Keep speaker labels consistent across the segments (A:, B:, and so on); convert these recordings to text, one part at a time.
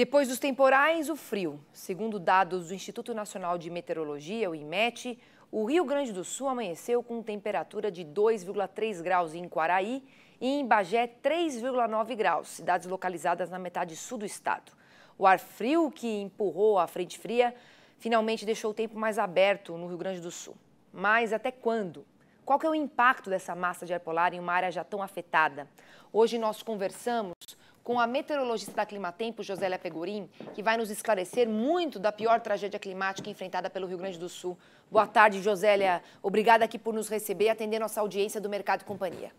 A: Depois dos temporais, o frio. Segundo dados do Instituto Nacional de Meteorologia, o IMET, o Rio Grande do Sul amanheceu com temperatura de 2,3 graus em Quaraí e em Bagé 3,9 graus, cidades localizadas na metade sul do estado. O ar frio que empurrou a frente fria finalmente deixou o tempo mais aberto no Rio Grande do Sul. Mas até quando? Qual que é o impacto dessa massa de ar polar em uma área já tão afetada? Hoje nós conversamos com a meteorologista da Climatempo, Josélia Pegorim, que vai nos esclarecer muito da pior tragédia climática enfrentada pelo Rio Grande do Sul. Boa tarde, Josélia. Obrigada aqui por nos receber e atender nossa audiência do Mercado e Companhia.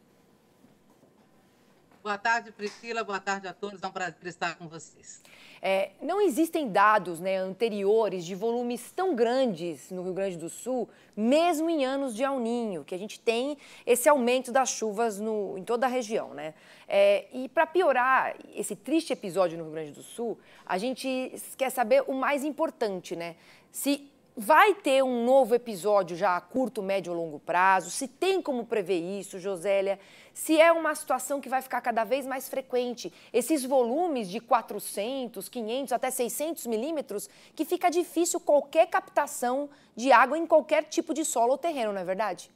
B: Boa tarde, Priscila. Boa tarde a todos. É um prazer estar com vocês.
A: É, não existem dados né, anteriores de volumes tão grandes no Rio Grande do Sul, mesmo em anos de aluninho, que a gente tem esse aumento das chuvas no, em toda a região. Né? É, e para piorar esse triste episódio no Rio Grande do Sul, a gente quer saber o mais importante, né? Se vai ter um novo episódio já a curto, médio ou longo prazo? Se tem como prever isso, Josélia? Se é uma situação que vai ficar cada vez mais frequente? Esses volumes de 400, 500 até 600 milímetros, que fica difícil qualquer captação de água em qualquer tipo de solo ou terreno, não é verdade?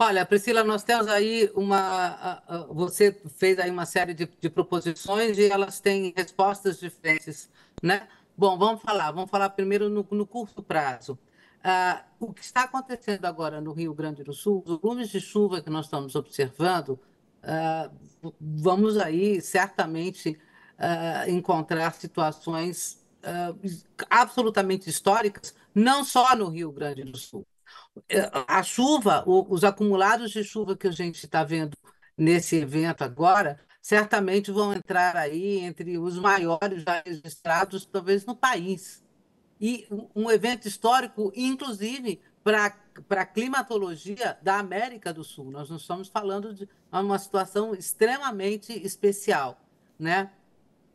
B: Olha, Priscila, nós temos aí uma. Você fez aí uma série de, de proposições e elas têm respostas diferentes, né? Bom, vamos falar. Vamos falar primeiro no, no curto prazo. Ah, o que está acontecendo agora no Rio Grande do Sul, os volumes de chuva que nós estamos observando, ah, vamos aí certamente ah, encontrar situações absolutamente históricas, não só no Rio Grande do Sul. A chuva, os acumulados de chuva que a gente está vendo nesse evento agora, certamente vão entrar aí entre os maiores já registrados, talvez no país. E um evento histórico, inclusive, para a climatologia da América do Sul. Nós não estamos falando de é uma situação extremamente especial. Né?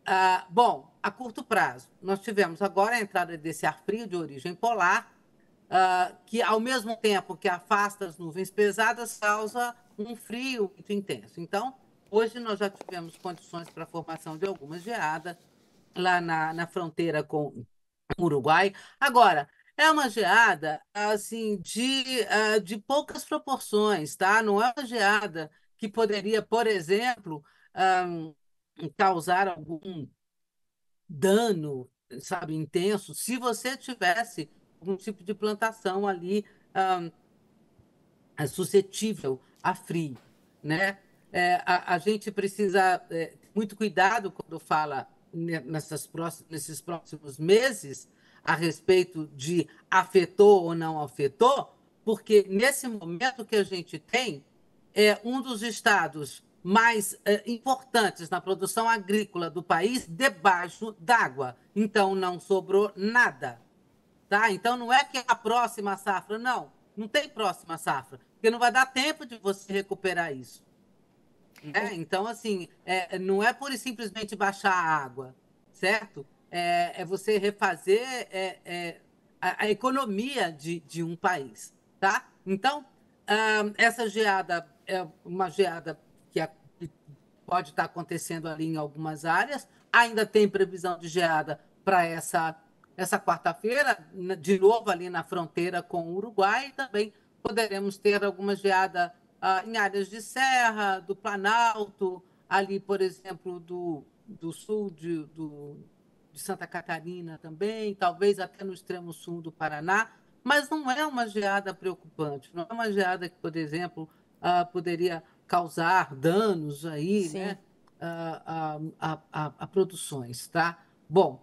B: Ah, bom, a curto prazo, nós tivemos agora a entrada desse ar frio de origem polar, ah, que, ao mesmo tempo que afasta as nuvens pesadas, causa um frio muito intenso. Então, Hoje nós já tivemos condições para a formação de algumas geadas lá na, na fronteira com o Uruguai. Agora, é uma geada assim de, ah, de poucas proporções, tá? Não é uma geada que poderia, por exemplo, um, ah, causar algum dano, sabe, intenso, se você tivesse algum tipo de plantação ali um, ah, suscetível a frio, né? é, a, a, gente precisa é, muito cuidado quando fala nessas próximos, nesses próximos meses a respeito de afetou ou não afetou, porque nesse momento que a gente tem é um dos estados mais é, importantes na produção agrícola do país debaixo d'água. Então não sobrou nada. Tá? Então não é que a próxima safra, não, não tem próxima safra, porque não vai dar tempo de você recuperar isso. É, então, assim, é, não é pura e simplesmente baixar a água, certo? É, é você refazer é, é, a, a, economia de, de um país, tá? Então, hum, essa geada é uma geada que pode estar acontecendo ali em algumas áreas, ainda tem previsão de geada para essa, essa quarta-feira, de novo ali na fronteira com o Uruguai, e também poderemos ter alguma geada ah, em áreas de serra, do Planalto, ali, por exemplo, do, do sul de, do, de Santa Catarina também, talvez até no extremo sul do Paraná, mas não é uma geada preocupante, não é uma geada que, por exemplo, ah, poderia causar danos aí, né, Sim. né? A, a, a, a, produções, tá? Bom,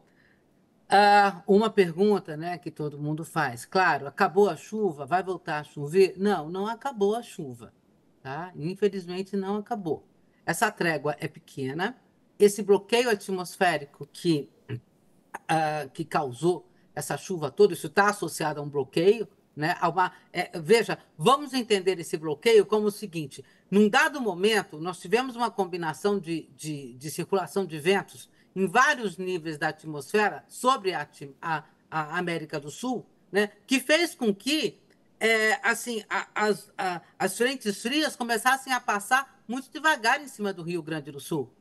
B: uh, uma pergunta, né, que todo mundo faz. Claro, acabou a chuva, vai voltar a chover? Não, não acabou a chuva. Tá? Infelizmente, não acabou. Essa trégua é pequena. Esse bloqueio atmosférico que, uh, que causou essa chuva toda, isso está associado a um bloqueio. Né? A uma, é, veja, vamos entender esse bloqueio como o seguinte: num dado momento, nós tivemos uma combinação de, de, de circulação de ventos em vários níveis da atmosfera sobre a, a, a América do Sul, né? que fez com que é, assim, a, as, a, as frentes frias começassem a passar muito devagar em cima do Rio Grande do Sul.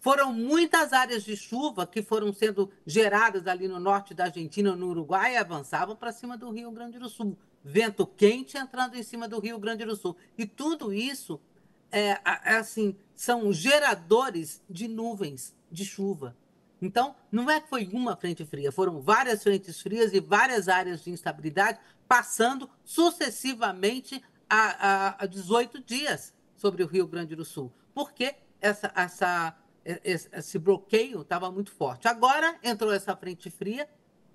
B: Foram muitas áreas de chuva que foram sendo geradas ali no norte da Argentina, no Uruguai, e avançavam para cima do Rio Grande do Sul. Vento quente entrando em cima do Rio Grande do Sul. E tudo isso é, é assim, são geradores de nuvens de chuva. Então, não é que foi uma frente fria, foram várias frentes frias e várias áreas de instabilidade passando sucessivamente a, a, a 18 dias sobre o Rio Grande do Sul, porque essa, essa, esse, bloqueio estava muito forte. Agora entrou essa frente fria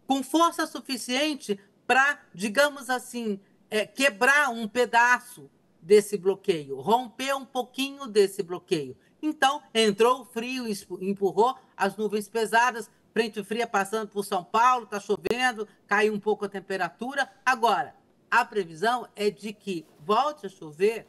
B: com força suficiente para, digamos assim, é, quebrar um pedaço desse bloqueio, romper um pouquinho desse bloqueio. Então, entrou o frio, empurrou as nuvens pesadas, frente fria passando por São Paulo, está chovendo, caiu um pouco a temperatura. Agora, a previsão é de que volte a chover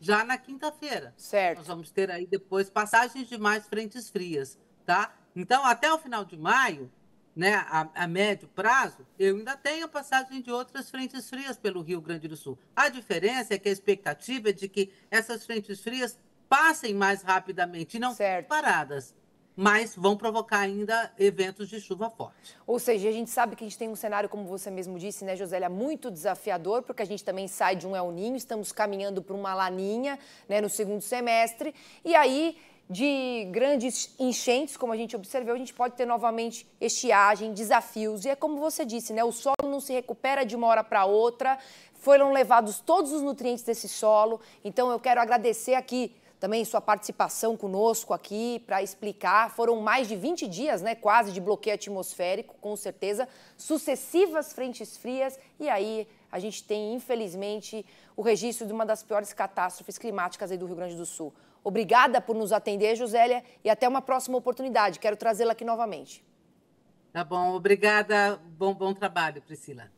B: já na quinta-feira. Certo. Nós vamos ter aí depois passagens de mais frentes frias, tá? Então, até o final de maio, né, a, a médio prazo, eu ainda tenho a passagem de outras frentes frias pelo Rio Grande do Sul. A diferença é que a expectativa é de que essas frentes frias passem mais rapidamente e não certo. paradas mas vão provocar ainda eventos de chuva forte.
A: Ou seja, a gente sabe que a gente tem um cenário, como você mesmo disse, né, Josélia, é muito desafiador, porque a gente também sai de um El Ninho, estamos caminhando para uma laninha né, no segundo semestre, e aí de grandes enchentes, como a gente observou, a gente pode ter novamente estiagem, desafios. E é como você disse, né? O solo não se recupera de uma hora para outra. Foram levados todos os nutrientes desse solo. Então eu quero agradecer aqui também sua participação conosco aqui para explicar. Foram mais de 20 dias, né, quase, de bloqueio atmosférico, com certeza, sucessivas frentes frias, e aí a gente tem, infelizmente, o registro de uma das piores catástrofes climáticas aí do Rio Grande do Sul. Obrigada por nos atender, Josélia, e até uma próxima oportunidade. Quero trazê-la aqui novamente. Tá bom,
B: obrigada. Bom, bom trabalho, Priscila.